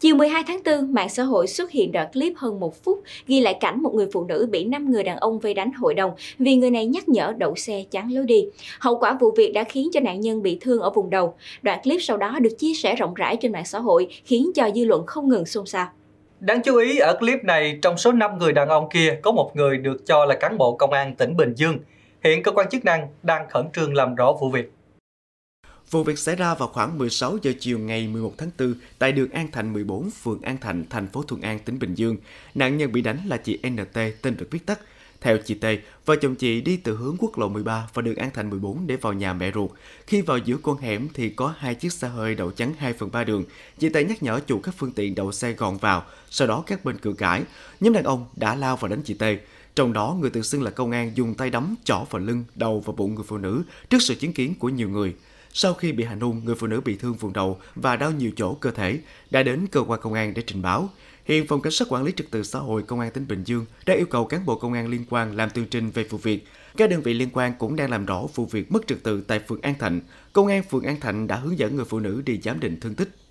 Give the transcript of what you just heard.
Chiều 12 tháng 4, mạng xã hội xuất hiện đoạn clip hơn một phút ghi lại cảnh một người phụ nữ bị 5 người đàn ông vây đánh hội đồng vì người này nhắc nhở đậu xe chắn lối đi. Hậu quả vụ việc đã khiến cho nạn nhân bị thương ở vùng đầu. Đoạn clip sau đó được chia sẻ rộng rãi trên mạng xã hội khiến cho dư luận không ngừng xôn xao. Đáng chú ý ở clip này, trong số 5 người đàn ông kia có một người được cho là cán bộ công an tỉnh Bình Dương. Hiện cơ quan chức năng đang khẩn trương làm rõ vụ việc. Vụ việc xảy ra vào khoảng 16 giờ chiều ngày 11 tháng 4 tại đường An Thành 14, phường An Thành, thành phố Thuận An, tỉnh Bình Dương. Nạn nhân bị đánh là chị NT, tên được viết tắt. Theo chị T, vợ chồng chị đi từ hướng quốc lộ 13 và đường An Thành 14 để vào nhà mẹ ruột. Khi vào giữa con hẻm thì có hai chiếc xe hơi đậu chắn 2 phần 3 đường. Chị T nhắc nhở chủ các phương tiện đậu xe gọn vào, sau đó các bên cự cãi. Nhóm đàn ông đã lao vào đánh chị T. Trong đó, người tự xưng là công an dùng tay đấm, chỏ vào lưng, đầu và bụng người phụ nữ trước sự chứng kiến của nhiều người. Sau khi bị hành hung, người phụ nữ bị thương vùng đầu và đau nhiều chỗ cơ thể đã đến cơ quan công an để trình báo. Hiện Phòng Cảnh sát Quản lý Trật tự xã hội Công an tỉnh Bình Dương đã yêu cầu cán bộ công an liên quan làm tường trình về vụ việc. Các đơn vị liên quan cũng đang làm rõ vụ việc mất trật tự tại phường An Thạnh. Công an phường An Thạnh đã hướng dẫn người phụ nữ đi giám định thương tích.